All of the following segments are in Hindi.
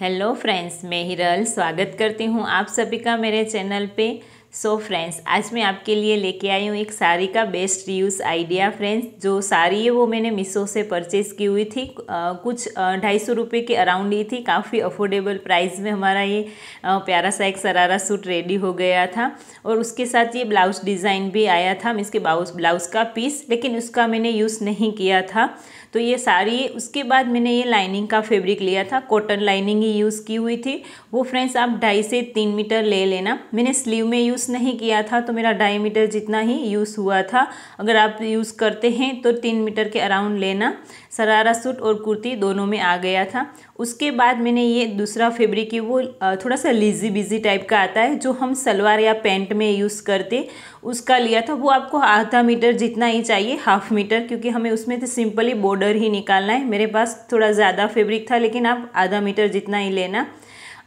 हेलो फ्रेंड्स मैं हिरल स्वागत करती हूँ आप सभी का मेरे चैनल पे सो so फ्रेंड्स आज मैं आपके लिए लेके आई हूँ एक साड़ी का बेस्ट रीयूज़ आइडिया फ्रेंड्स जो साड़ी है वो मैंने मिसो से परचेज़ की हुई थी आ, कुछ ढाई सौ रुपये के अराउंड ही थी काफ़ी अफोर्डेबल प्राइस में हमारा ये आ, प्यारा सा एक सरारा सूट रेडी हो गया था और उसके साथ ये ब्लाउज़ डिज़ाइन भी आया था इसके ब्लाउज़ ब्लाउज़ का पीस लेकिन उसका मैंने यूज़ नहीं किया था तो ये सारी उसके बाद मैंने ये लाइनिंग का फेब्रिक लिया था कॉटन लाइनिंग ही यूज़ की हुई थी वो फ्रेंड्स आप ढाई से तीन मीटर ले लेना मैंने स्लीव में यूज़ नहीं किया था तो मेरा ढाई मीटर जितना ही यूज़ हुआ था अगर आप यूज़ करते हैं तो तीन मीटर के अराउंड लेना शरारा सूट और कुर्ती दोनों में आ गया था उसके बाद मैंने ये दूसरा फेब्रिक है वो थोड़ा सा लीजी बिजी टाइप का आता है जो हम सलवार या पैंट में यूज़ करते उसका लिया था वो आपको आधा मीटर जितना ही चाहिए हाफ मीटर क्योंकि हमें उसमें तो सिंपली बॉर्डर ही निकालना है मेरे पास थोड़ा ज़्यादा फेब्रिक था लेकिन आप आधा मीटर जितना ही लेना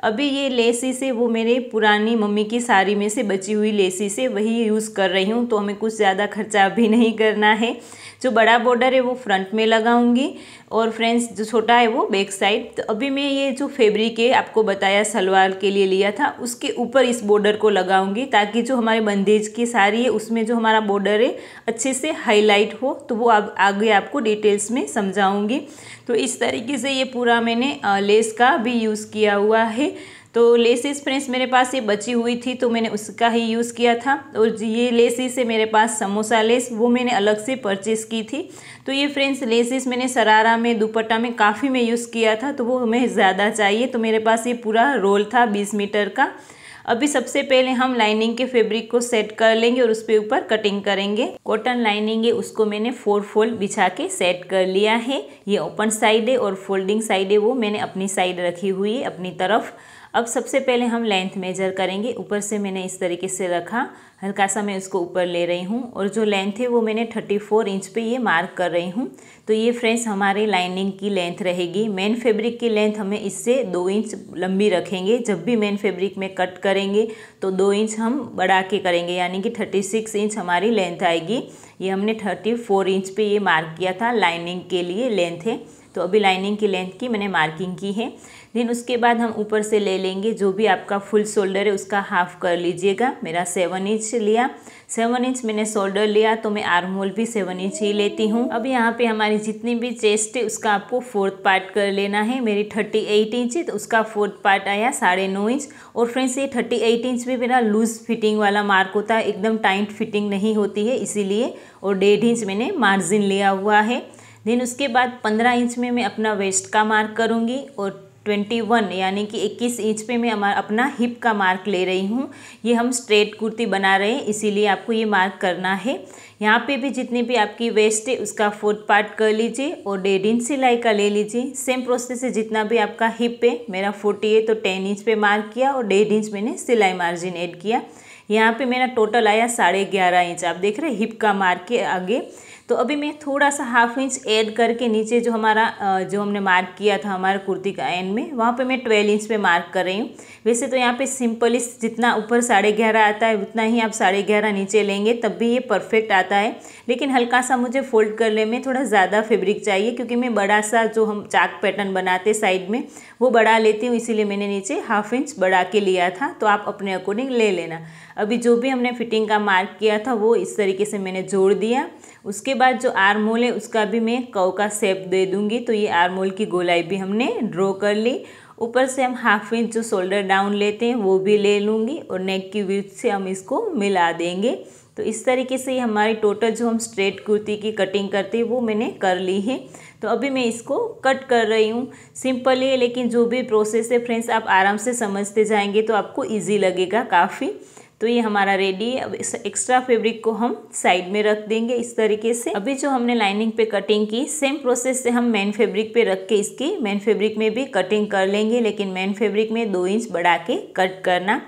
अभी ये लेसी से वो मेरे पुरानी मम्मी की साड़ी में से बची हुई लेसी से वही यूज़ कर रही हूँ तो हमें कुछ ज़्यादा खर्चा अभी नहीं करना है जो बड़ा बॉर्डर है वो फ्रंट में लगाऊंगी और फ्रेंड्स जो छोटा है वो बैक साइड तो अभी मैं ये जो फैब्रिक है आपको बताया सलवार के लिए लिया था उसके ऊपर इस बॉर्डर को लगाऊंगी ताकि जो हमारे बंदेज की साड़ी है उसमें जो हमारा बॉर्डर है अच्छे से हाईलाइट हो तो वो अब आगे आपको डिटेल्स में समझाऊँगी तो इस तरीके से ये पूरा मैंने लेस का भी यूज़ किया हुआ है तो लेसिस फ्रेंड्स मेरे पास ये बची हुई थी तो मैंने उसका ही यूज़ किया था और ये लेसिस है मेरे पास समोसा लेस वो मैंने अलग से परचेज़ की थी तो ये फ्रेंड्स लेसिस मैंने सरारा में दुपट्टा में काफ़ी में यूज़ किया था तो वो हमें ज़्यादा चाहिए तो मेरे पास ये पूरा रोल था बीस मीटर का अभी सबसे पहले हम लाइनिंग के फैब्रिक को सेट कर लेंगे और उस पर ऊपर कटिंग करेंगे कॉटन लाइनिंग है उसको मैंने फोर फोल्ड बिछा के सेट कर लिया है ये ओपन साइड है और फोल्डिंग साइड है वो मैंने अपनी साइड रखी हुई है अपनी तरफ अब सबसे पहले हम लेंथ मेजर करेंगे ऊपर से मैंने इस तरीके से रखा हल्का सा मैं उसको ऊपर ले रही हूँ और जो लेंथ है वो मैंने 34 इंच पे ये मार्क कर रही हूँ तो ये फ्रेंड्स हमारे लाइनिंग की लेंथ रहेगी मेन फैब्रिक की लेंथ हमें इससे दो इंच लंबी रखेंगे जब भी मेन फैब्रिक में कट करेंगे तो दो इंच हम बढ़ा के करेंगे यानी कि थर्टी सिक्स इंच हमारी लेंथ आएगी ये हमने थर्टी फोर इंच पे ये मार्क किया था लाइनिंग के लिए लेंथ है तो अभी लाइनिंग की लेंथ की मैंने मार्किंग की है देन उसके बाद हम ऊपर से ले लेंगे जो भी आपका फुल शोल्डर है उसका हाफ कर लीजिएगा मेरा सेवन इंच लिया सेवन इंच मैंने शोल्डर लिया तो मैं आर्म होल भी सेवन इंच ही लेती हूँ अब यहाँ पे हमारी जितनी भी चेस्ट है उसका आपको फोर्थ पार्ट कर लेना है मेरी थर्टी एट इंच तो उसका फोर्थ पार्ट आया साढ़े नौ इंच और फ्रेंड्स ये थर्टी एट इंच भी मेरा लूज़ फिटिंग वाला मार्क होता है एकदम टाइट फिटिंग नहीं होती है इसीलिए और डेढ़ इंच मैंने मार्जिन लिया हुआ है देन उसके बाद पंद्रह इंच में मैं अपना वेस्ट का मार्क करूँगी और 21 यानी कि 21 इंच पे मैं अपना हिप का मार्क ले रही हूँ ये हम स्ट्रेट कुर्ती बना रहे हैं इसीलिए आपको ये मार्क करना है यहाँ पे भी जितनी भी आपकी वेस्ट है उसका फोर्थ पार्ट कर लीजिए और डेढ़ इंच सिलाई का ले लीजिए सेम प्रोसेस से जितना भी आपका हिप है मेरा फोर्टी है तो टेन इंच पे मार्क किया और डेढ़ इंच मैंने सिलाई मार्जिन ऐड किया यहाँ पे मेरा टोटल आया साढ़े ग्यारह इंच आप देख रहे हैं हिप का मार्क के आगे तो अभी मैं थोड़ा सा हाफ इंच ऐड करके नीचे जो हमारा जो हमने मार्क किया था हमारा कुर्ती का एंड में वहाँ पे मैं ट्वेल्व इंच पे मार्क कर रही हूँ वैसे तो यहाँ पे इस जितना ऊपर साढ़े ग्यारह आता है उतना ही आप साढ़े ग्यारह नीचे लेंगे तब भी ये परफेक्ट आता है लेकिन हल्का सा मुझे फोल्ड करने में थोड़ा ज़्यादा फेब्रिक चाहिए क्योंकि मैं बड़ा सा जो हम चाक पैटर्न बनाते साइड में वो बढ़ा लेती हूँ इसीलिए मैंने नीचे हाफ इंच बढ़ा के लिया था तो आप अपने अकॉर्डिंग ले लेना अभी जो भी हमने फिटिंग का मार्क किया था वो इस तरीके से मैंने जोड़ दिया उसके बाद जो आरमोल है उसका भी मैं कव का सेप दे दूँगी तो ये आरमोल की गोलाई भी हमने ड्रॉ कर ली ऊपर से हम हाफ इंच जो शोल्डर डाउन लेते हैं वो भी ले लूँगी और नेक की विथ से हम इसको मिला देंगे तो इस तरीके से हमारी टोटल जो हम स्ट्रेट कुर्ती की कटिंग करते हैं वो मैंने कर ली है तो अभी मैं इसको कट कर रही हूँ सिंपल है लेकिन जो भी प्रोसेस है फ्रेंड्स आप आराम से समझते जाएंगे तो आपको इजी लगेगा काफ़ी तो ये हमारा रेडी है अब इस एक्स्ट्रा फैब्रिक को हम साइड में रख देंगे इस तरीके से अभी जो हमने लाइनिंग पे कटिंग की सेम प्रोसेस से हम मेन फैब्रिक पे रख के इसकी मेन फैब्रिक में भी कटिंग कर लेंगे लेकिन मेन फैब्रिक में दो इंच बढ़ा के कट करना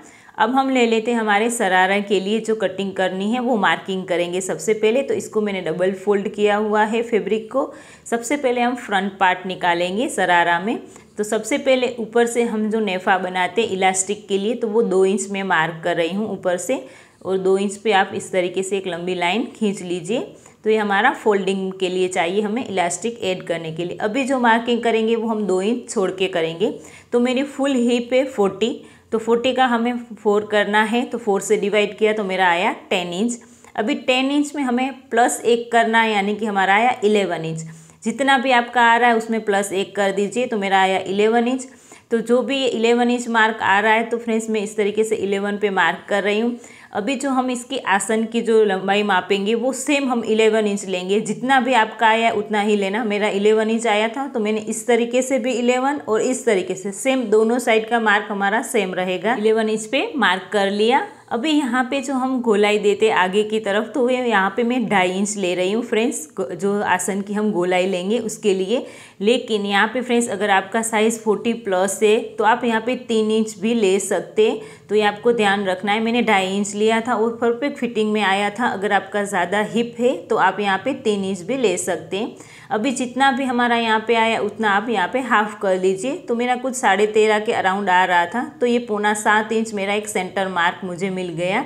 अब हम ले लेते हैं हमारे सरारा के लिए जो कटिंग करनी है वो मार्किंग करेंगे सबसे पहले तो इसको मैंने डबल फोल्ड किया हुआ है फैब्रिक को सबसे पहले हम फ्रंट पार्ट निकालेंगे सरारा में तो सबसे पहले ऊपर से हम जो नेफा बनाते हैं इलास्टिक के लिए तो वो दो इंच में मार्क कर रही हूँ ऊपर से और दो इंच पे आप इस तरीके से एक लंबी लाइन खींच लीजिए तो ये हमारा फोल्डिंग के लिए चाहिए हमें इलास्टिक ऐड करने के लिए अभी जो मार्किंग करेंगे वो हम दो इंच छोड़ के करेंगे तो मेरी फुल हिप है फोर्टी तो फोर्टी का हमें फोर करना है तो फोर से डिवाइड किया तो मेरा आया टेन इंच अभी टेन इंच में हमें प्लस एक करना है यानी कि हमारा आया इलेवन इंच जितना भी आपका आ रहा है उसमें प्लस एक कर दीजिए तो मेरा आया इलेवन इंच तो जो भी ये इलेवन इंच मार्क आ रहा है तो फ्रेंड्स मैं इस तरीके से इलेवन पे मार्क कर रही हूँ अभी जो हम इसकी आसन की जो लंबाई मापेंगे वो सेम हम इलेवन इंच लेंगे जितना भी आपका आया उतना ही लेना मेरा इलेवन इंच आया था तो मैंने इस तरीके से भी इलेवन और इस तरीके से सेम दोनों साइड का मार्क हमारा सेम रहेगा इलेवन इंच पे मार्क कर लिया अभी यहाँ पे जो हम गोलाई देते आगे की तरफ तो वे यहाँ पे मैं ढाई इंच ले रही हूँ फ्रेंड्स जो आसन की हम गोलाई लेंगे उसके लिए लेकिन यहाँ पे फ्रेंड्स अगर आपका साइज़ फोर्टी प्लस है तो आप यहाँ पे तीन इंच भी ले सकते तो ये आपको ध्यान रखना है मैंने ढाई इंच लिया था और परफेक्ट फिटिंग में आया था अगर आपका ज़्यादा हिप है तो आप यहाँ पर तीन इंच भी ले सकते हैं अभी जितना भी हमारा यहाँ पर आया उतना आप यहाँ पर हाफ़ कर लीजिए तो मेरा कुछ साढ़े तेरह के अराउंड आ रहा था तो ये पौना सात इंच मेरा एक सेंटर मार्क मुझे मिल गया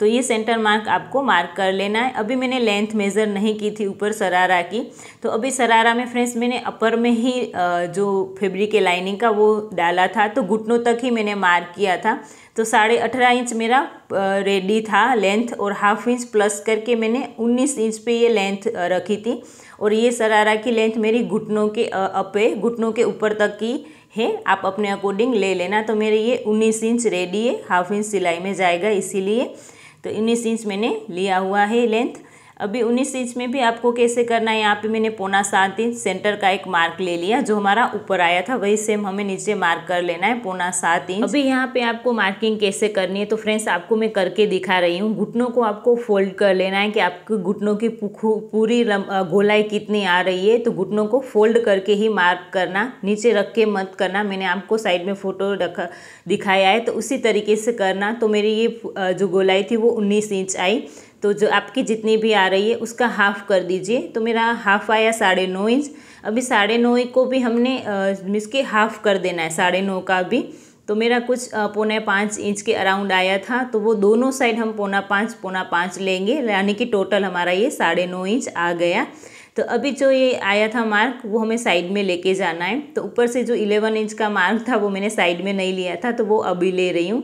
तो ये सेंटर मार्क आपको मार्क कर लेना है अभी मैंने लेंथ मेज़र नहीं की थी ऊपर सरारा की तो अभी सरारा में फ्रेंड्स मैंने अपर में ही जो फेब्रिक के लाइनिंग का वो डाला था तो घुटनों तक ही मैंने मार्क किया था तो साढ़े अठारह इंच मेरा रेडी था लेंथ और हाफ इंच प्लस करके मैंने उन्नीस इंच पे ये लेंथ रखी थी और ये सरारा की लेंथ मेरी घुटनों के अपे घुटनों के ऊपर तक की है आप अपने अकॉर्डिंग ले लेना तो मेरे ये उन्नीस इंच रेडी है हाफ इंच सिलाई में जाएगा इसीलिए तो उन्नीस इंच मैंने लिया हुआ है लेंथ अभी उन्नीस इंच में भी आपको कैसे करना है यहाँ पे मैंने पौना सात इंच सेंटर का एक मार्क ले लिया जो हमारा ऊपर आया था वही सेम हमें नीचे मार्क कर लेना है पौना सात इंच अभी यहाँ पे आपको मार्किंग कैसे करनी है तो फ्रेंड्स आपको मैं करके दिखा रही हूँ घुटनों को आपको फोल्ड कर लेना है कि आपके घुटनों की पूरी गोलाई कितनी आ रही है तो घुटनों को फोल्ड करके ही मार्क करना नीचे रख के मत करना मैंने आपको साइड में फ़ोटो रखा दिखाया है तो उसी तरीके से करना तो मेरी ये जो गोलाई थी वो उन्नीस इंच आई तो जो आपकी जितनी भी आ रही है उसका हाफ़ कर दीजिए तो मेरा हाफ़ आया साढ़े नौ इंच अभी साढ़े नौ को भी हमने मीन्स के हाफ़ कर देना है साढ़े नौ का भी तो मेरा कुछ पौने पाँच इंच के अराउंड आया था तो वो दोनों साइड हम पौना पाँच पौना पाँच लेंगे यानी कि टोटल हमारा ये साढ़े नौ इंच आ गया तो अभी जो ये आया था मार्क वो हमें साइड में लेके जाना है तो ऊपर से जो इलेवन इंच का मार्क था वो मैंने साइड में नहीं लिया था तो वो अभी ले रही हूँ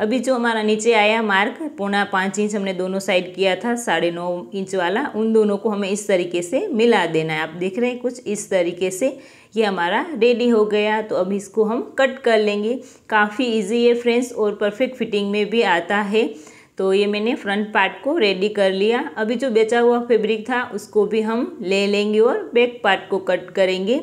अभी जो हमारा नीचे आया मार्क पौना पाँच इंच हमने दोनों साइड किया था साढ़े नौ इंच वाला उन दोनों को हमें इस तरीके से मिला देना है आप देख रहे हैं कुछ इस तरीके से ये हमारा रेडी हो गया तो अब इसको हम कट कर लेंगे काफ़ी इजी है फ्रेंड्स और परफेक्ट फिटिंग में भी आता है तो ये मैंने फ्रंट पार्ट को रेडी कर लिया अभी जो बेचा हुआ फेब्रिक था उसको भी हम ले लेंगे और बैक पार्ट को कट करेंगे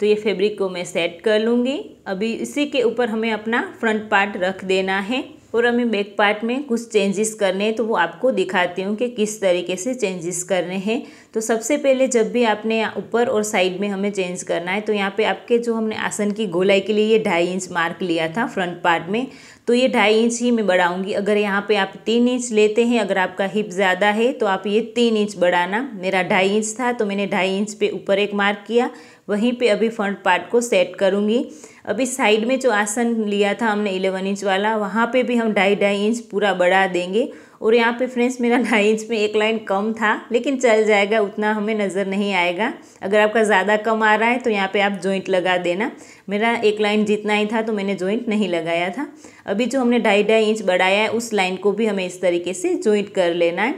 तो ये फैब्रिक को मैं सेट कर लूँगी अभी इसी के ऊपर हमें अपना फ्रंट पार्ट रख देना है और हमें बैक पार्ट में कुछ चेंजेस करने हैं तो वो आपको दिखाती हूँ कि किस तरीके से चेंजेस करने हैं तो सबसे पहले जब भी आपने ऊपर और साइड में हमें चेंज करना है तो यहाँ पे आपके जो हमने आसन की गोलाई के लिए ये ढाई इंच मार्क लिया था फ्रंट पार्ट में तो ये ढाई इंच ही मैं बढ़ाऊँगी अगर यहाँ पे आप तीन इंच लेते हैं अगर आपका हिप ज़्यादा है तो आप ये तीन इंच बढ़ाना मेरा ढाई इंच था तो मैंने ढाई इंच पर ऊपर एक मार्क किया वहीं पर अभी फ्रंट पार्ट को सेट करूँगी अभी साइड में जो आसन लिया था हमने इलेवन इंच वाला वहाँ पर भी हम ढाई ढाई इंच पूरा बढ़ा देंगे और यहाँ पे फ्रेंड्स मेरा ढाई इंच में एक लाइन कम था लेकिन चल जाएगा उतना हमें नज़र नहीं आएगा अगर आपका ज़्यादा कम आ रहा है तो यहाँ पे आप जॉइंट लगा देना मेरा एक लाइन जितना ही था तो मैंने जॉइंट नहीं लगाया था अभी जो हमने ढाई ढाई इंच बढ़ाया है उस लाइन को भी हमें इस तरीके से जॉइंट कर लेना है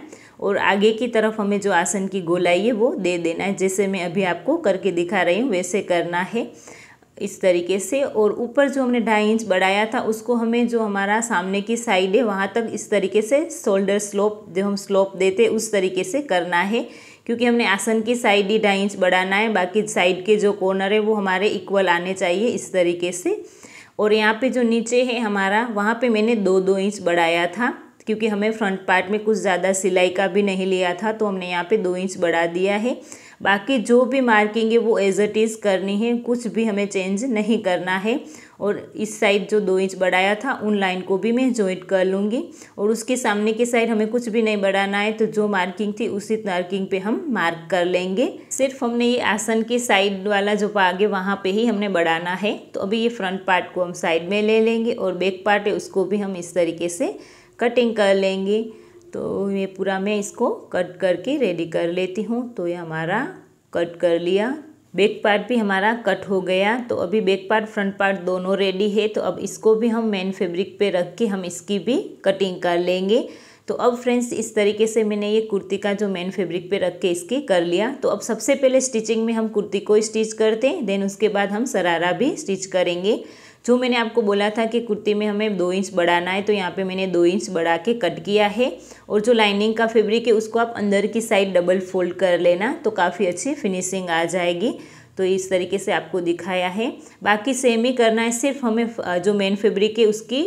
और आगे की तरफ हमें जो आसन की गोलाई है वो दे देना है जैसे मैं अभी आपको करके दिखा रही हूँ वैसे करना है इस तरीके से और ऊपर जो हमने ढाई इंच बढ़ाया था उसको हमें जो हमारा सामने की साइड है वहाँ तक इस तरीके से शोल्डर स्लोप जो हम स्लोप देते उस तरीके से करना है क्योंकि हमने आसन की साइड ही ढाई इंच बढ़ाना है बाकी साइड के जो कॉर्नर है वो हमारे इक्वल आने चाहिए इस तरीके से और यहाँ पे जो नीचे है हमारा वहाँ पे मैंने दो दो इंच बढ़ाया था क्योंकि हमें फ्रंट पार्ट में कुछ ज़्यादा सिलाई का भी नहीं लिया था तो हमने यहाँ पे दो इंच बढ़ा दिया है बाकी जो भी मार्किंग है वो एज इट इज़ करनी है कुछ भी हमें चेंज नहीं करना है और इस साइड जो दो इंच बढ़ाया था उन लाइन को भी मैं ज्वाइंट कर लूँगी और उसके सामने की साइड हमें कुछ भी नहीं बढ़ाना है तो जो मार्किंग थी उसी मार्किंग पे हम मार्क कर लेंगे सिर्फ हमने ये आसन के साइड वाला जो पागे है वहाँ पे ही हमने बढ़ाना है तो अभी ये फ्रंट पार्ट को हम साइड में ले लेंगे और बैक पार्ट है उसको भी हम इस तरीके से कटिंग कर लेंगे तो ये पूरा मैं इसको कट करके रेडी कर लेती हूँ तो ये हमारा कट कर लिया बैक पार्ट भी हमारा कट हो गया तो अभी बैक पार्ट फ्रंट पार्ट दोनों रेडी है तो अब इसको भी हम मेन फैब्रिक पे रख के हम इसकी भी कटिंग कर लेंगे तो अब फ्रेंड्स इस तरीके से मैंने ये कुर्ती का जो मेन फैब्रिक पे रख के इसकी कर लिया तो अब सबसे पहले स्टिचिंग में हम कुर्ती को स्टिच करते हैं देन उसके बाद हम सरारा भी स्टिच करेंगे जो मैंने आपको बोला था कि कुर्ती में हमें दो इंच बढ़ाना है तो यहाँ पे मैंने दो इंच बढ़ा के कट किया है और जो लाइनिंग का फैब्रिक है उसको आप अंदर की साइड डबल फोल्ड कर लेना तो काफ़ी अच्छी फिनिशिंग आ जाएगी तो इस तरीके से आपको दिखाया है बाकी सेम ही करना है सिर्फ हमें जो मेन फैब्रिक है उसकी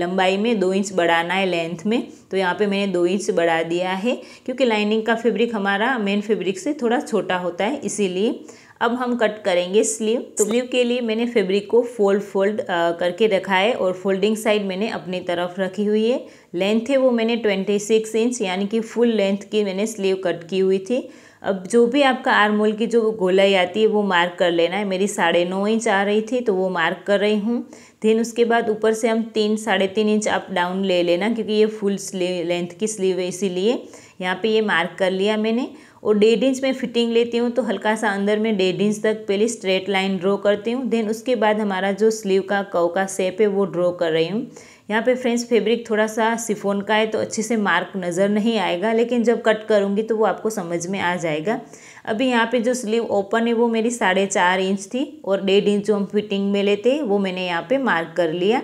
लंबाई में दो इंच बढ़ाना है लेंथ में तो यहाँ पे मैंने दो इंच बढ़ा दिया है क्योंकि लाइनिंग का फैब्रिक हमारा मेन फैब्रिक से थोड़ा छोटा होता है इसीलिए अब हम कट करेंगे स्लीव तो स्लीव के लिए मैंने फेब्रिक को फोल्ड फोल्ड करके रखा है और फोल्डिंग साइड मैंने अपनी तरफ रखी हुई है लेंथ है वो मैंने ट्वेंटी सिक्स इंच यानी कि फुल लेंथ की मैंने स्लीव कट की हुई थी अब जो भी आपका आरमोल की जो गोलाई आती है वो मार्क कर लेना है मेरी साढ़े नौ इंच आ रही थी तो वो मार्क कर रही हूँ देन उसके बाद ऊपर से हम तीन साढ़े तीन इंच अप डाउन ले लेना क्योंकि ये फुल स्लीव लेंथ की स्लीव है इसीलिए यहाँ पे ये मार्क कर लिया मैंने और डेढ़ इंच में फिटिंग लेती हूँ तो हल्का सा अंदर में डेढ़ इंच तक पहले स्ट्रेट लाइन ड्रॉ करती हूँ देन उसके बाद हमारा जो स्लीव का कव का सेप है वो ड्रॉ कर रही हूँ यहाँ पे फ्रेंड्स फैब्रिक थोड़ा सा सिफोन का है तो अच्छे से मार्क नज़र नहीं आएगा लेकिन जब कट करूँगी तो वो आपको समझ में आ जाएगा अभी यहाँ पे जो स्लीव ओपन है वो मेरी साढ़े चार इंच थी और डेढ़ इंच जो हम फिटिंग में लेते वो मैंने यहाँ पे मार्क कर लिया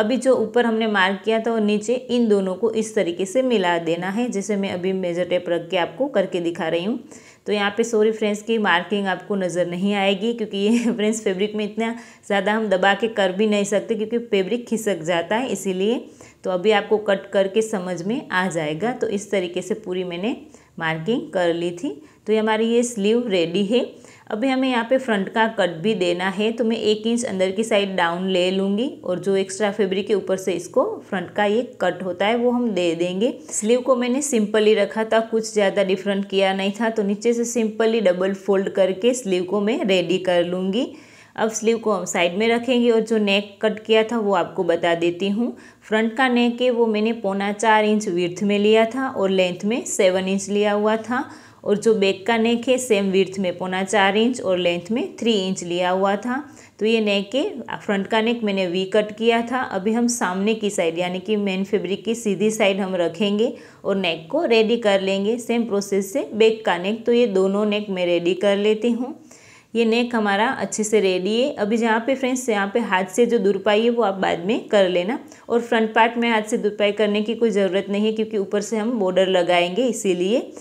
अभी जो ऊपर हमने मार्क किया था और नीचे इन दोनों को इस तरीके से मिला देना है जैसे मैं अभी मेजर टेप रख के आपको करके दिखा रही हूँ तो यहाँ पे सॉरी फ्रेंड्स की मार्किंग आपको नज़र नहीं आएगी क्योंकि ये फ्रेंड्स फेब्रिक में इतना ज़्यादा हम दबा के कर भी नहीं सकते क्योंकि फेब्रिक खिसक जाता है इसीलिए तो अभी आपको कट करके समझ में आ जाएगा तो इस तरीके से पूरी मैंने मार्किंग कर ली थी तो ये हमारी ये स्लीव रेडी है अभी हमें यहाँ पे फ्रंट का कट भी देना है तो मैं एक इंच अंदर की साइड डाउन ले लूँगी और जो एक्स्ट्रा फैब्रिक के ऊपर से इसको फ्रंट का ये कट होता है वो हम दे देंगे स्लीव को मैंने सिंपली रखा था कुछ ज़्यादा डिफरेंट किया नहीं था तो नीचे से सिंपली डबल फोल्ड करके स्लीव को मैं रेडी कर लूँगी अब स्लीव को हम साइड में रखेंगे और जो नेक कट किया था वो आपको बता देती हूँ फ्रंट का नेक है वो मैंने पौना चार इंच विर्थ में लिया था और लेंथ में सेवन इंच लिया हुआ था और जो बैक का नेक है सेम विर्थ में पौना चार इंच और लेंथ में थ्री इंच लिया हुआ था तो ये नेक के फ्रंट का नेक मैंने वी कट किया था अभी हम सामने की साइड यानी कि मेन फैब्रिक की सीधी साइड हम रखेंगे और नेक को रेडी कर लेंगे सेम प्रोसेस से बैक का नेक तो ये दोनों नेक मैं रेडी कर लेती हूँ ये नेक हमारा अच्छे से रेडी है अभी जहाँ पे फ्रेंड्स यहाँ पे हाथ से जो दुरपाई है वो आप बाद में कर लेना और फ्रंट पार्ट में हाथ से दुरपाई करने की कोई ज़रूरत नहीं है क्योंकि ऊपर से हम बॉर्डर लगाएंगे इसीलिए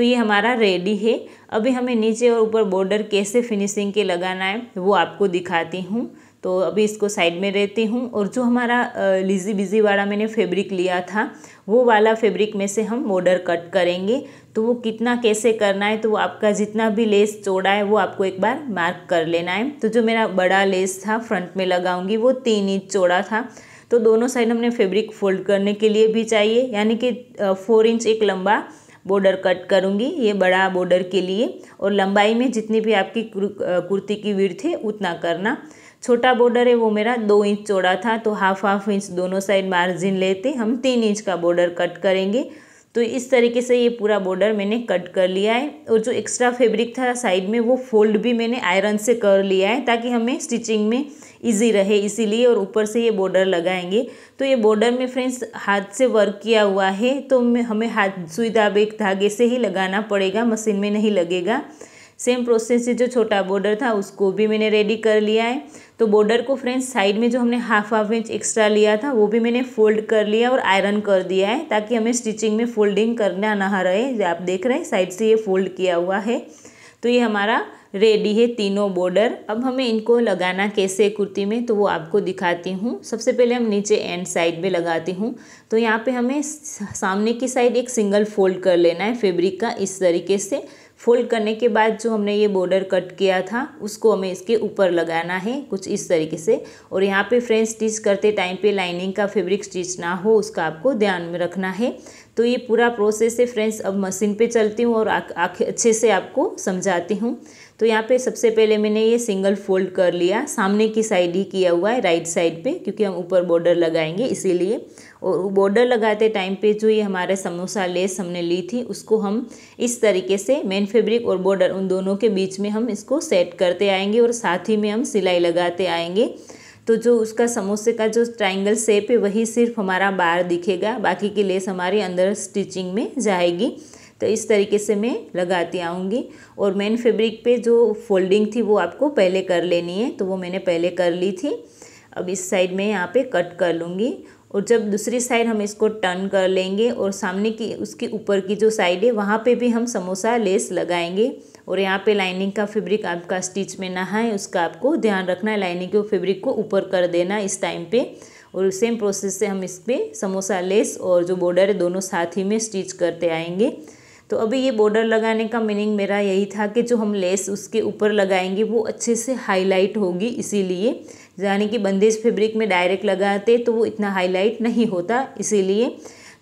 तो ये हमारा रेडी है अभी हमें नीचे और ऊपर बॉर्डर कैसे फिनिशिंग के लगाना है वो आपको दिखाती हूँ तो अभी इसको साइड में रहती हूँ और जो हमारा लिजी बिजी वाला मैंने फैब्रिक लिया था वो वाला फैब्रिक में से हम बॉर्डर कट करेंगे तो वो कितना कैसे करना है तो वो आपका जितना भी लेस चौड़ा है वो आपको एक बार मार्क कर लेना है तो जो मेरा बड़ा लेस था फ्रंट में लगाऊंगी वो तीन इंच चौड़ा था तो दोनों साइड हमने फेब्रिक फोल्ड करने के लिए भी चाहिए यानी कि फोर इंच एक लंबा बॉर्डर कट करूँगी ये बड़ा बॉर्डर के लिए और लंबाई में जितनी भी आपकी कुर्ती की विर्थ है उतना करना छोटा बॉर्डर है वो मेरा दो इंच चौड़ा था तो हाफ हाफ इंच दोनों साइड मार्जिन लेते हम तीन इंच का बॉर्डर कट करेंगे तो इस तरीके से ये पूरा बॉर्डर मैंने कट कर लिया है और जो एक्स्ट्रा फैब्रिक था साइड में वो फोल्ड भी मैंने आयरन से कर लिया है ताकि हमें स्टिचिंग में इजी रहे इसीलिए और ऊपर से ये बॉर्डर लगाएंगे तो ये बॉर्डर में फ्रेंड्स हाथ से वर्क किया हुआ है तो हमें हाथ सुई धाबे धागे से ही लगाना पड़ेगा मशीन में नहीं लगेगा सेम प्रोसेस से जो छोटा बॉर्डर था उसको भी मैंने रेडी कर लिया है तो बॉर्डर को फ्रेंड्स साइड में जो हमने हाफ हाफ इंच एक्स्ट्रा लिया था वो भी मैंने फोल्ड कर लिया और आयरन कर दिया है ताकि हमें स्टिचिंग में फोल्डिंग करना ना रहे आप देख रहे हैं साइड से ये फोल्ड किया हुआ है तो ये हमारा रेडी है तीनों बॉर्डर अब हमें इनको लगाना कैसे कुर्ती में तो वो आपको दिखाती हूँ सबसे पहले हम नीचे एंड साइड में लगाती हूँ तो यहाँ पे हमें सामने की साइड एक सिंगल फोल्ड कर लेना है फैब्रिक का इस तरीके से फोल्ड करने के बाद जो हमने ये बॉर्डर कट किया था उसको हमें इसके ऊपर लगाना है कुछ इस तरीके से और यहाँ पे फ्रेंड्स स्टिच करते टाइम पे लाइनिंग का फैब्रिक स्टिच ना हो उसका आपको ध्यान में रखना है तो ये पूरा प्रोसेस है फ्रेंड्स अब मशीन पे चलती हूँ और आखिर अच्छे से आपको समझाती हूँ तो यहाँ पे सबसे पहले मैंने ये सिंगल फोल्ड कर लिया सामने की साइड ही किया हुआ है राइट साइड पे क्योंकि हम ऊपर बॉर्डर लगाएंगे इसीलिए और बॉर्डर लगाते टाइम पे जो ये हमारे समोसा लेस हमने ली थी उसको हम इस तरीके से मेन फैब्रिक और बॉर्डर उन दोनों के बीच में हम इसको सेट करते आएंगे और साथ ही में हम सिलाई लगाते आएंगे तो जो उसका समोसे का जो ट्राइंगल शेप है वही सिर्फ हमारा बार दिखेगा बाकी की लेस हमारी अंदर स्टिचिंग में जाएगी तो इस तरीके से मैं लगाती आऊँगी और मेन फैब्रिक पे जो फोल्डिंग थी वो आपको पहले कर लेनी है तो वो मैंने पहले कर ली थी अब इस साइड में यहाँ पे कट कर लूँगी और जब दूसरी साइड हम इसको टर्न कर लेंगे और सामने की उसके ऊपर की जो साइड है वहाँ पे भी हम समोसा लेस लगाएंगे और यहाँ पे लाइनिंग का फैब्रिक आपका स्टिच में ना है उसका आपको ध्यान रखना है लाइनिंग के फैब्रिक को ऊपर कर देना इस टाइम पे और सेम प्रोसेस से हम इस पर समोसा लेस और जो बॉर्डर है दोनों साथ ही में स्टिच करते आएँगे तो अभी ये बॉर्डर लगाने का मीनिंग मेरा यही था कि जो हम लेस उसके ऊपर लगाएंगे वो अच्छे से हाईलाइट होगी इसीलिए यानी कि बंदेज फैब्रिक में डायरेक्ट लगाते तो वो इतना हाईलाइट नहीं होता इसीलिए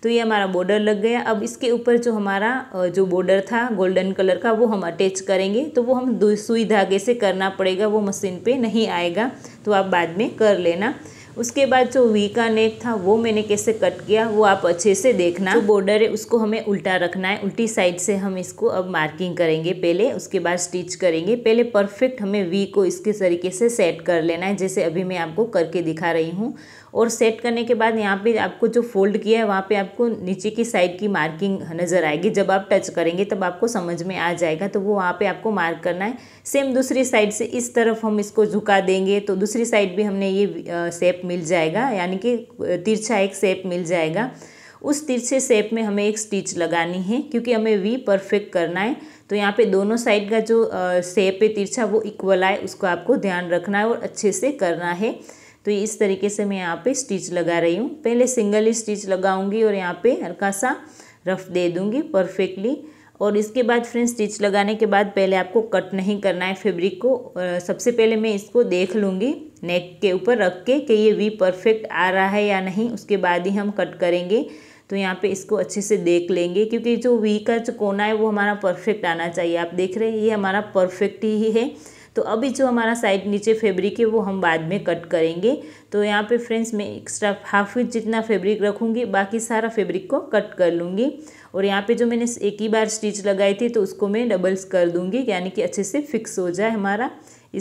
तो ये हमारा बॉर्डर लग गया अब इसके ऊपर जो हमारा जो बॉर्डर था गोल्डन कलर का वो हम अटैच करेंगे तो वो हम सुई धागे से करना पड़ेगा वो मशीन पे नहीं आएगा तो आप बाद में कर लेना उसके बाद जो वी का नेक था वो मैंने कैसे कट किया वो आप अच्छे से देखना जो बॉर्डर है उसको हमें उल्टा रखना है उल्टी साइड से हम इसको अब मार्किंग करेंगे पहले उसके बाद स्टिच करेंगे पहले परफेक्ट हमें वी को इसके तरीके से सेट कर लेना है जैसे अभी मैं आपको करके दिखा रही हूँ और सेट करने के बाद यहाँ पे आपको जो फोल्ड किया है वहाँ पे आपको नीचे की साइड की मार्किंग नज़र आएगी जब आप टच करेंगे तब आपको समझ में आ जाएगा तो वो वहाँ पे आपको मार्क करना है सेम दूसरी साइड से इस तरफ हम इसको झुका देंगे तो दूसरी साइड भी हमने ये सेप मिल जाएगा यानी कि तिरछा एक सेप मिल जाएगा उस तिरछे सेप में हमें एक स्टिच लगानी है क्योंकि हमें वी परफेक्ट करना है तो यहाँ पे दोनों साइड का जो सेप है तिरछा वो इक्वल आए उसको आपको ध्यान रखना है और अच्छे से करना है तो इस तरीके से मैं यहाँ पे स्टिच लगा रही हूँ पहले सिंगल स्टिच लगाऊंगी और यहाँ पे हल्का सा रफ दे दूँगी परफेक्टली और इसके बाद फ्रेंड स्टिच लगाने के बाद पहले आपको कट नहीं करना है फेब्रिक को सबसे पहले मैं इसको देख लूँगी नेक के ऊपर रख के कि ये वी परफेक्ट आ रहा है या नहीं उसके बाद ही हम कट करेंगे तो यहाँ पे इसको अच्छे से देख लेंगे क्योंकि जो वी का जो कोना है वो हमारा परफेक्ट आना चाहिए आप देख रहे हैं ये हमारा परफेक्ट ही है तो अभी जो हमारा साइड नीचे फैब्रिक है वो हम बाद में कट करेंगे तो यहाँ पे फ्रेंड्स मैं एक्स्ट्रा हाफ इंच जितना फैब्रिक रखूँगी बाकी सारा फैब्रिक को कट कर लूँगी और यहाँ पे जो मैंने एक ही बार स्टिच लगाई थी तो उसको मैं डबल्स कर दूँगी यानी कि अच्छे से फिक्स हो जाए हमारा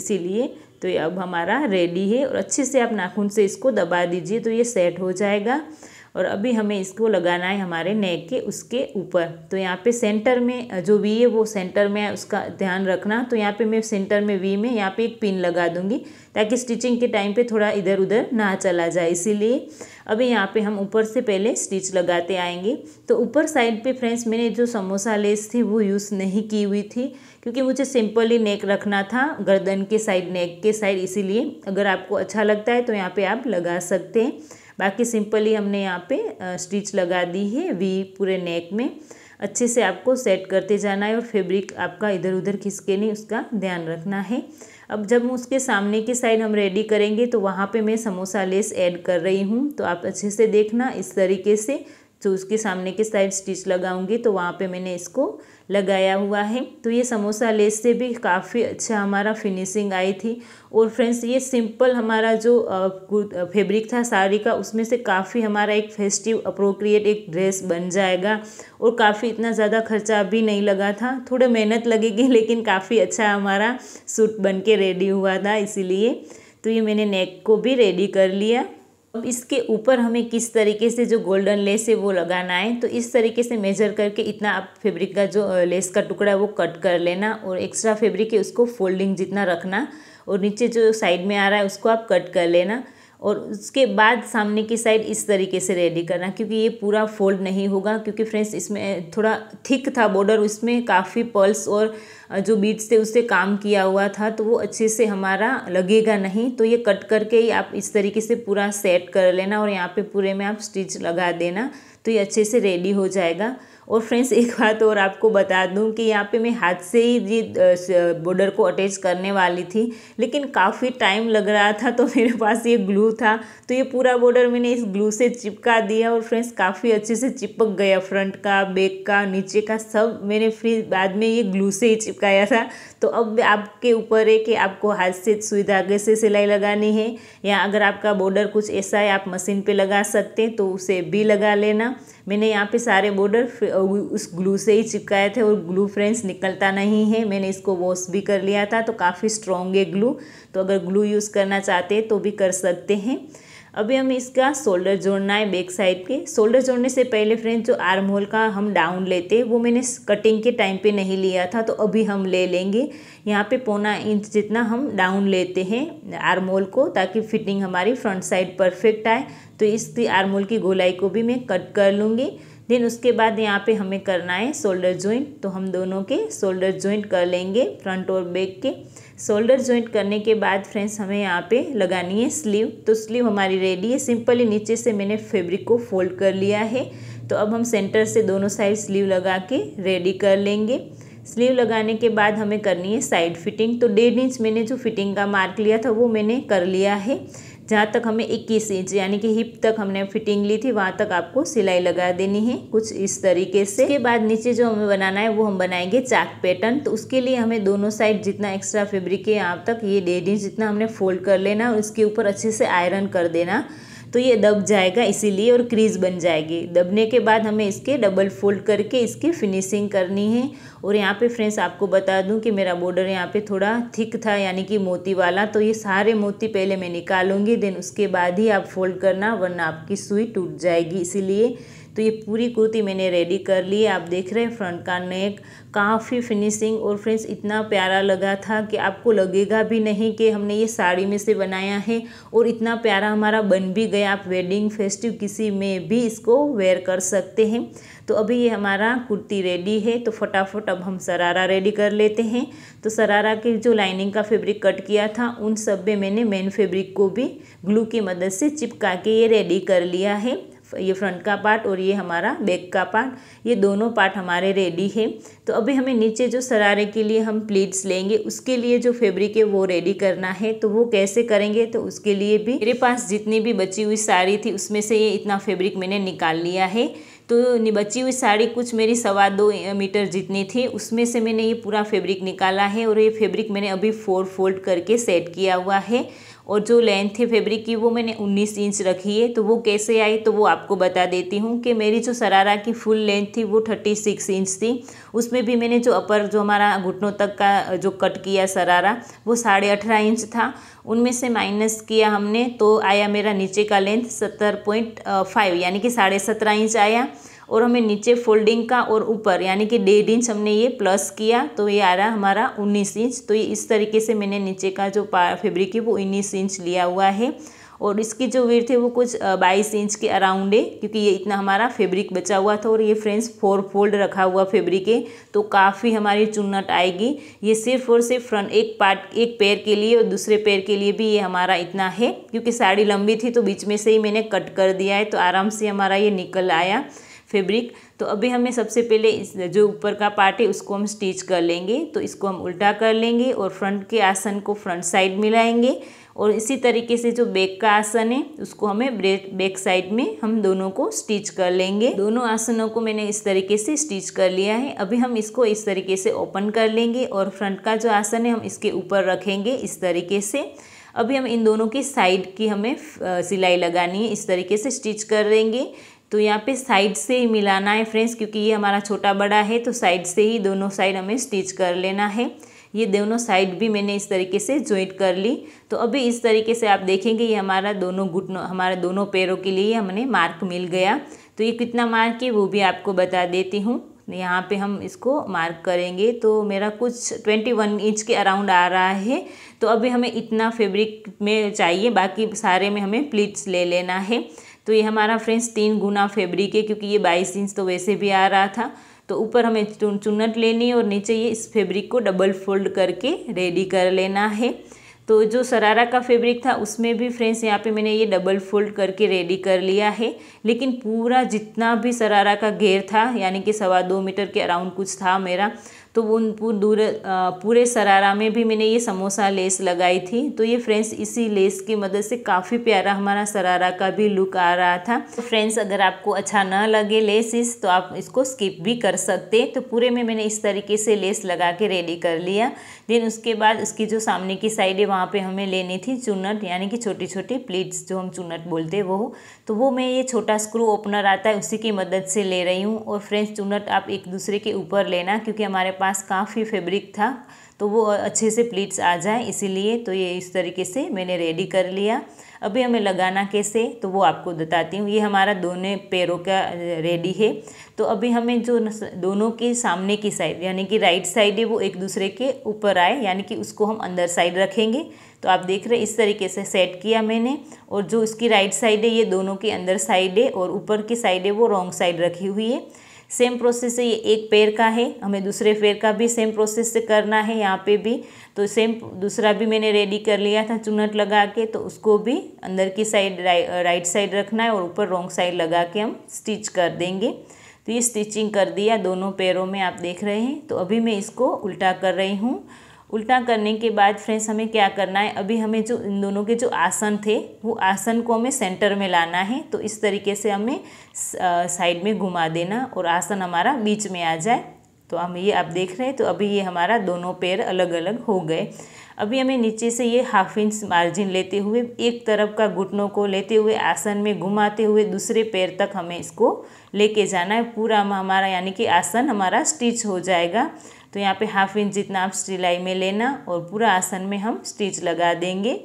इसीलिए तो ये अब हमारा रेडी है और अच्छे से आप नाखून से इसको दबा दीजिए तो ये सेट हो जाएगा और अभी हमें इसको लगाना है हमारे नेक के उसके ऊपर तो यहाँ पे सेंटर में जो वी है वो सेंटर में है उसका ध्यान रखना तो यहाँ पे मैं सेंटर में वी में यहाँ पे एक पिन लगा दूँगी ताकि स्टिचिंग के टाइम पे थोड़ा इधर उधर ना चला जाए इसीलिए अभी यहाँ पे हम ऊपर से पहले स्टिच लगाते आएंगे तो ऊपर साइड पे फ्रेंड्स मैंने जो समोसा लेस थी वो यूज़ नहीं की हुई थी क्योंकि मुझे सिंपल ही नेक रखना था गर्दन के साइड नेक के साइड इसीलिए अगर आपको अच्छा लगता है तो यहाँ पे आप लगा सकते हैं बाकी सिंपली हमने यहाँ पे स्टिच लगा दी है वी पूरे नेक में अच्छे से आपको सेट करते जाना है और फैब्रिक आपका इधर उधर खिसके नहीं उसका ध्यान रखना है अब जब उसके सामने की साइड हम रेडी करेंगे तो वहाँ पे मैं समोसा लेस ऐड कर रही हूँ तो आप अच्छे से देखना इस तरीके से तो उसके सामने के साइड स्टिच लगाऊंगी तो वहाँ पे मैंने इसको लगाया हुआ है तो ये समोसा लेस से भी काफ़ी अच्छा हमारा फिनिशिंग आई थी और फ्रेंड्स ये सिंपल हमारा जो फैब्रिक था साड़ी का उसमें से काफ़ी हमारा एक फेस्टिव अप्रोप्रिएट एक ड्रेस बन जाएगा और काफ़ी इतना ज़्यादा खर्चा भी नहीं लगा था थोड़े मेहनत लगेगी लेकिन काफ़ी अच्छा हमारा सूट बन के रेडी हुआ था इसीलिए तो ये मैंने नेक को भी रेडी कर लिया अब इसके ऊपर हमें किस तरीके से जो गोल्डन लेस है वो लगाना है तो इस तरीके से मेजर करके इतना आप फेब्रिक का जो लेस का टुकड़ा है वो कट कर लेना और एक्स्ट्रा फेब्रिक है उसको फोल्डिंग जितना रखना और नीचे जो साइड में आ रहा है उसको आप कट कर लेना और उसके बाद सामने की साइड इस तरीके से रेडी करना क्योंकि ये पूरा फोल्ड नहीं होगा क्योंकि फ्रेंड्स इसमें थोड़ा थिक था बॉर्डर उसमें काफ़ी पर्ल्स और जो बीट्स थे उससे काम किया हुआ था तो वो अच्छे से हमारा लगेगा नहीं तो ये कट करके ही आप इस तरीके से पूरा सेट कर लेना और यहाँ पे पूरे में आप स्टिच लगा देना तो ये अच्छे से रेडी हो जाएगा और फ्रेंड्स एक बात और आपको बता दूं कि यहाँ पे मैं हाथ से ही ये बॉर्डर को अटैच करने वाली थी लेकिन काफ़ी टाइम लग रहा था तो मेरे पास ये ग्लू था तो ये पूरा बॉर्डर मैंने इस ग्लू से चिपका दिया और फ्रेंड्स काफ़ी अच्छे से चिपक गया फ्रंट का बैक का नीचे का सब मैंने फिर बाद में ये ग्लू से ही चिपकाया था तो अब आपके ऊपर है कि आपको हाथ से सुई धागे से सिलाई लगानी है या अगर आपका बॉर्डर कुछ ऐसा है आप मशीन पे लगा सकते हैं तो उसे भी लगा लेना मैंने यहाँ पे सारे बॉर्डर उस ग्लू से ही चिपकाए थे और ग्लू फ्रेंड्स निकलता नहीं है मैंने इसको वॉश भी कर लिया था तो काफ़ी स्ट्रॉन्ग है ग्लू तो अगर ग्लू यूज़ करना चाहते हैं तो भी कर सकते हैं अभी हम इसका शोल्डर जोड़ना है बैक साइड के शोल्डर जोड़ने से पहले फ्रेंड जो आर्म होल का हम डाउन लेते हैं वो मैंने कटिंग के टाइम पे नहीं लिया था तो अभी हम ले लेंगे यहाँ पे पौना इंच जितना हम डाउन लेते हैं आर्म होल को ताकि फिटिंग हमारी फ्रंट साइड परफेक्ट आए तो इसकी आर्म होल की गोलाई को भी मैं कट कर लूँगी देन उसके बाद यहाँ पे हमें करना है शोल्डर जॉइंट तो हम दोनों के शोल्डर जॉइंट कर लेंगे फ्रंट और बैक के शोल्डर ज्वाइंट करने के बाद फ्रेंड्स हमें यहाँ पे लगानी है स्लीव तो स्लीव हमारी रेडी है सिंपली नीचे से मैंने फैब्रिक को फोल्ड कर लिया है तो अब हम सेंटर से दोनों साइड स्लीव लगा के रेडी कर लेंगे स्लीव लगाने के बाद हमें करनी है साइड फिटिंग तो डेढ़ इंच मैंने जो फिटिंग का मार्क लिया था वो मैंने कर लिया है जहाँ तक हमें 21 इंच यानी कि हिप तक हमने फिटिंग ली थी वहाँ तक आपको सिलाई लगा देनी है कुछ इस तरीके से इसके बाद नीचे जो हमें बनाना है वो हम बनाएंगे चाक पैटर्न तो उसके लिए हमें दोनों साइड जितना एक्स्ट्रा फेब्रिक है यहाँ तक ये डेढ़ इंच जितना हमने फोल्ड कर लेना और उसके ऊपर अच्छे से आयरन कर देना तो ये दब जाएगा इसीलिए और क्रीज बन जाएगी दबने के बाद हमें इसके डबल फोल्ड करके इसकी फिनिशिंग करनी है और यहाँ पे फ्रेंड्स आपको बता दूँ कि मेरा बॉर्डर यहाँ पे थोड़ा थिक था यानी कि मोती वाला तो ये सारे मोती पहले मैं निकालूंगी देन उसके बाद ही आप फोल्ड करना वरना आपकी सुई टूट जाएगी इसीलिए तो ये पूरी कुर्ती मैंने रेडी कर ली आप देख रहे हैं फ्रंट का नेक काफ़ी फिनिशिंग और फ्रेंड्स इतना प्यारा लगा था कि आपको लगेगा भी नहीं कि हमने ये साड़ी में से बनाया है और इतना प्यारा हमारा बन भी गया आप वेडिंग फेस्टिव किसी में भी इसको वेयर कर सकते हैं तो अभी ये हमारा कुर्ती रेडी है तो फटाफट अब हम सरारा रेडी कर लेते हैं तो सरारा के जो लाइनिंग का फैब्रिक कट किया था उन सब में मैंने मेन फैब्रिक को भी ग्लू की मदद से चिपका के ये रेडी कर लिया है ये फ्रंट का पार्ट और ये हमारा बैक का पार्ट ये दोनों पार्ट हमारे रेडी है तो अभी हमें नीचे जो सरारे के लिए हम प्लीट्स लेंगे उसके लिए जो फैब्रिक है वो रेडी करना है तो वो कैसे करेंगे तो उसके लिए भी मेरे पास जितनी भी बची हुई साड़ी थी उसमें से ये इतना फैब्रिक मैंने निकाल लिया है तो बची हुई साड़ी कुछ मेरी सवा दो मीटर जितनी थी उसमें से मैंने ये पूरा फेब्रिक निकाला है और ये फेब्रिक मैंने अभी फोर फोल्ड करके सेट किया हुआ है और जो लेंथ है फैब्रिक की वो मैंने 19 इंच रखी है तो वो कैसे आई तो वो आपको बता देती हूँ कि मेरी जो सरारा की फुल लेंथ थी वो 36 इंच थी उसमें भी मैंने जो अपर जो हमारा घुटनों तक का जो कट किया सरारा वो साढ़े अठारह इंच था उनमें से माइनस किया हमने तो आया मेरा नीचे का लेंथ सत्तर पॉइंट फाइव यानी कि साढ़े सत्रह इंच आया और हमें नीचे फोल्डिंग का और ऊपर यानी कि डेढ़ इंच हमने ये प्लस किया तो ये आ रहा हमारा उन्नीस इंच तो ये इस तरीके से मैंने नीचे का जो फैब्रिक है वो उन्नीस इंच लिया हुआ है और इसकी जो वीर है वो कुछ बाईस इंच के अराउंड है क्योंकि ये इतना हमारा फैब्रिक बचा हुआ था और ये फ्रेंड्स फोर फोल्ड रखा हुआ फैब्रिक है तो काफ़ी हमारी चुन्नट आएगी ये सिर्फ और सिर्फ फ्रंट एक पार्ट एक पैर के लिए और दूसरे पैर के लिए भी ये हमारा इतना है क्योंकि साड़ी लंबी थी तो बीच में से ही मैंने कट कर दिया है तो आराम से हमारा ये निकल आया फैब्रिक तो अभी हमें सबसे पहले जो ऊपर का पार्ट है उसको हम स्टिच कर लेंगे तो इसको हम उल्टा कर लेंगे और फ्रंट के आसन को फ्रंट साइड मिलाएंगे और इसी तरीके से जो बैक का आसन है उसको हमें बैक साइड में हम दोनों को स्टिच कर लेंगे दोनों आसनों को मैंने इस तरीके से स्टिच कर लिया है अभी हम इसको इस तरीके से ओपन कर लेंगे और फ्रंट का जो आसन है हम इसके ऊपर रखेंगे इस तरीके से अभी हम इन दोनों की साइड की हमें सिलाई लगानी है इस तरीके से स्टिच कर देंगे तो यहाँ पे साइड से ही मिलाना है फ्रेंड्स क्योंकि ये हमारा छोटा बड़ा है तो साइड से ही दोनों साइड हमें स्टिच कर लेना है ये दोनों साइड भी मैंने इस तरीके से ज्वाइंट कर ली तो अभी इस तरीके से आप देखेंगे ये हमारा दोनों घुटनों हमारे दोनों पैरों के लिए हमने मार्क मिल गया तो ये कितना मार्क है वो भी आपको बता देती हूँ यहाँ पे हम इसको मार्क करेंगे तो मेरा कुछ ट्वेंटी वन इंच के अराउंड आ रहा है तो अभी हमें इतना फैब्रिक में चाहिए बाकी सारे में हमें प्लीट्स ले लेना है तो ये हमारा फ्रेंड्स तीन गुना फेब्रिक है क्योंकि ये बाईस इंच तो वैसे भी आ रहा था तो ऊपर हमें चुनट लेनी और नीचे ये इस फेब्रिक को डबल फोल्ड करके रेडी कर लेना है तो जो सरारा का फैब्रिक था उसमें भी फ्रेंड्स यहाँ पे मैंने ये डबल फोल्ड करके रेडी कर लिया है लेकिन पूरा जितना भी सरारा का घेर था यानी कि सवा दो मीटर के अराउंड कुछ था मेरा तो उन दूर पूरे सरारा में भी मैंने ये समोसा लेस लगाई थी तो ये फ्रेंड्स इसी लेस की मदद से काफ़ी प्यारा हमारा सरारा का भी लुक आ रहा था तो फ्रेंड्स अगर आपको अच्छा ना लगे लेसिस तो आप इसको स्किप भी कर सकते तो पूरे में मैंने इस तरीके से लेस लगा के रेडी कर लिया देन उसके बाद उसकी जो सामने की साइड है वहाँ पर हमें लेनी थी चुनट यानी कि छोटी छोटी प्लीट्स जो हम चुनट बोलते हैं वो तो वो मैं ये छोटा स्क्रू ओपनर आता है उसी की मदद से ले रही हूँ और फ्रेंच चुनट आप एक दूसरे के ऊपर लेना क्योंकि हमारे पास काफ़ी फेब्रिक था तो वो अच्छे से प्लीट्स आ जाए इसीलिए तो ये इस तरीके से मैंने रेडी कर लिया अभी हमें लगाना कैसे तो वो आपको बताती हूँ ये हमारा दोनों पैरों का रेडी है तो अभी हमें जो दोनों के सामने की साइड यानी कि राइट साइड है वो एक दूसरे के ऊपर आए यानी कि उसको हम अंदर साइड रखेंगे तो आप देख रहे हैं इस तरीके से सेट किया मैंने और जो इसकी राइट साइड है ये दोनों के अंदर साइड है और ऊपर की साइड है वो रॉन्ग साइड रखी हुई है सेम प्रोसेस से ये एक पैर का है हमें दूसरे पैर का भी सेम प्रोसेस से करना है यहाँ पे भी तो सेम दूसरा भी मैंने रेडी कर लिया था चुनट लगा के तो उसको भी अंदर की साइड राइ, राइट साइड रखना है और ऊपर रॉन्ग साइड लगा के हम स्टिच कर देंगे तो ये स्टिचिंग कर दिया दोनों पैरों में आप देख रहे हैं तो अभी मैं इसको उल्टा कर रही हूँ उल्टा करने के बाद फ्रेंड्स हमें क्या करना है अभी हमें जो इन दोनों के जो आसन थे वो आसन को हमें सेंटर में लाना है तो इस तरीके से हमें साइड में घुमा देना और आसन हमारा बीच में आ जाए तो हम ये आप देख रहे हैं तो अभी ये हमारा दोनों पैर अलग अलग हो गए अभी हमें नीचे से ये हाफ इंच मार्जिन लेते हुए एक तरफ का घुटनों को लेते हुए आसन में घुमाते हुए दूसरे पैर तक हमें इसको लेके जाना है पूरा हमारा यानी कि आसन हमारा स्टिच हो जाएगा तो यहाँ पे हाफ इंच जितना आप सिलाई में लेना और पूरा आसन में हम स्टिच लगा देंगे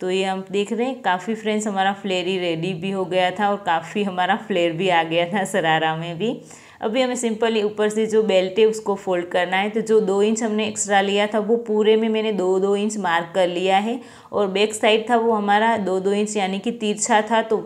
तो ये हम देख रहे हैं काफ़ी फ्रेंड्स हमारा फ्लेयर ही रेडी भी हो गया था और काफ़ी हमारा फ्लेयर भी आ गया था सरारा में भी अभी हमें सिंपली ऊपर से जो बेल्ट है उसको फोल्ड करना है तो जो दो इंच हमने एक्स्ट्रा लिया था वो पूरे में मैंने दो दो इंच मार्क कर लिया है और बैक साइड था वो हमारा दो दो इंच यानी कि तिरछा था तो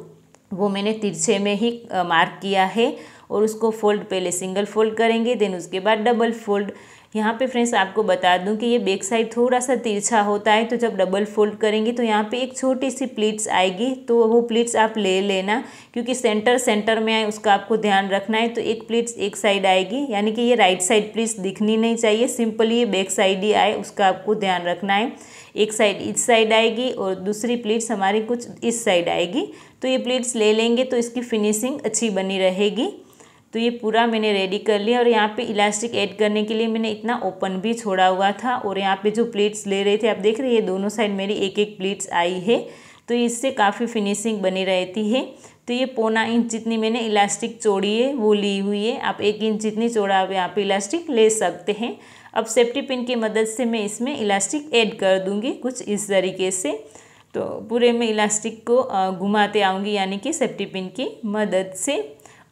वो मैंने तिरछे में ही मार्क किया है और उसको फोल्ड पहले सिंगल फोल्ड करेंगे देन उसके बाद डबल फोल्ड यहाँ पे फ्रेंड्स आपको बता दूं कि ये बैक साइड थोड़ा सा तिरछा होता है तो जब डबल फोल्ड करेंगे तो यहाँ पे एक छोटी सी प्लीट्स आएगी तो वो प्लीट्स आप ले लेना क्योंकि सेंटर सेंटर में आए उसका आपको ध्यान रखना है तो एक प्लीट्स एक साइड आएगी यानी कि ये राइट साइड प्लीट्स दिखनी नहीं चाहिए सिंपली ये बैक साइड ही आए उसका आपको ध्यान रखना है एक साइड इस साइड आएगी और दूसरी प्लीट्स हमारी कुछ इस साइड आएगी तो ये प्लीट्स ले लेंगे तो इसकी फिनिशिंग अच्छी बनी रहेगी तो ये पूरा मैंने रेडी कर लिया और यहाँ पे इलास्टिक ऐड करने के लिए मैंने इतना ओपन भी छोड़ा हुआ था और यहाँ पे जो प्लेट्स ले रहे थे आप देख रहे हैं दोनों साइड मेरी एक एक प्लेट्स आई है तो इससे काफ़ी फिनिशिंग बनी रहती है तो ये पौना इंच जितनी मैंने इलास्टिक चोड़ी है वो ली हुई है आप एक इंच जितनी चौड़ा आप यहाँ इलास्टिक ले सकते हैं अब सेफ्टी पिन की मदद से मैं इसमें इलास्टिक ऐड कर दूँगी कुछ इस तरीके से तो पूरे में इलास्टिक को घुमाते आऊँगी यानी कि सेफ्टी पिन की मदद से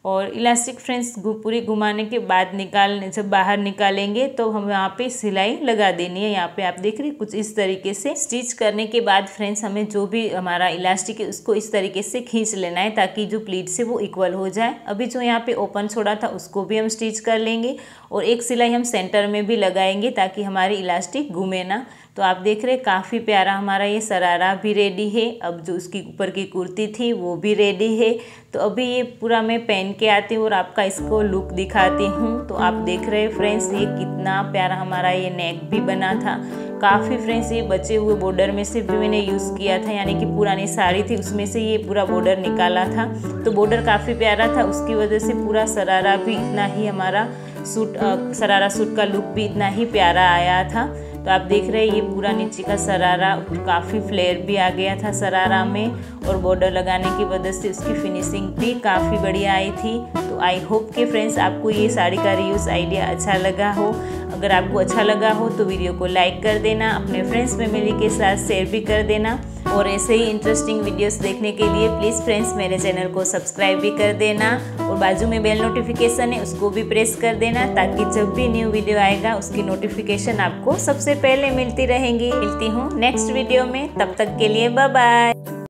और इलास्टिक फ्रेंड्स पूरी घुमाने के बाद निकालने जब बाहर निकालेंगे तो हम यहाँ पे सिलाई लगा देनी है यहाँ पे आप देख रहे हैं कुछ इस तरीके से स्टिच करने के बाद फ्रेंड्स हमें जो भी हमारा इलास्टिक है उसको इस तरीके से खींच लेना है ताकि जो प्लीट्स है वो इक्वल हो जाए अभी जो यहाँ पे ओपन छोड़ा था उसको भी हम स्टिच कर लेंगे और एक सिलाई हम सेंटर में भी लगाएंगे ताकि हमारी इलास्टिक घूमे ना तो आप देख रहे काफ़ी प्यारा हमारा ये सरारा भी रेडी है अब जो उसकी ऊपर की कुर्ती थी वो भी रेडी है तो अभी ये पूरा मैं पहन के आती हूँ और आपका इसको लुक दिखाती हूँ तो आप देख रहे फ्रेंड्स ये कितना प्यारा हमारा ये नेक भी बना था काफ़ी फ्रेंड्स ये बचे हुए बॉर्डर में से भी मैंने यूज़ किया था यानी कि पुरानी साड़ी थी उसमें से ये पूरा बॉर्डर निकाला था तो बॉर्डर काफ़ी प्यारा था उसकी वजह से पूरा सरारा भी इतना ही हमारा सूट सरारा सूट का लुक भी इतना ही प्यारा आया था तो आप देख रहे हैं ये पूरा नीचे का सरारा काफ़ी फ्लेयर भी आ गया था सरारा में और बॉर्डर लगाने की वजह से उसकी फिनिशिंग भी काफ़ी बढ़िया आई थी तो आई होप के फ्रेंड्स आपको ये साड़ी का रियूज़ आइडिया अच्छा लगा हो अगर आपको अच्छा लगा हो तो वीडियो को लाइक कर देना अपने फ्रेंड्स फैमिली के साथ शेयर भी कर देना और ऐसे ही इंटरेस्टिंग वीडियोस देखने के लिए प्लीज़ फ्रेंड्स मेरे चैनल को सब्सक्राइब भी कर देना और बाजू में बेल नोटिफिकेशन है उसको भी प्रेस कर देना ताकि जब भी न्यू वीडियो आएगा उसकी नोटिफिकेशन आपको सबसे पहले मिलती रहेंगी मिलती हूँ नेक्स्ट वीडियो में तब तक के लिए बाय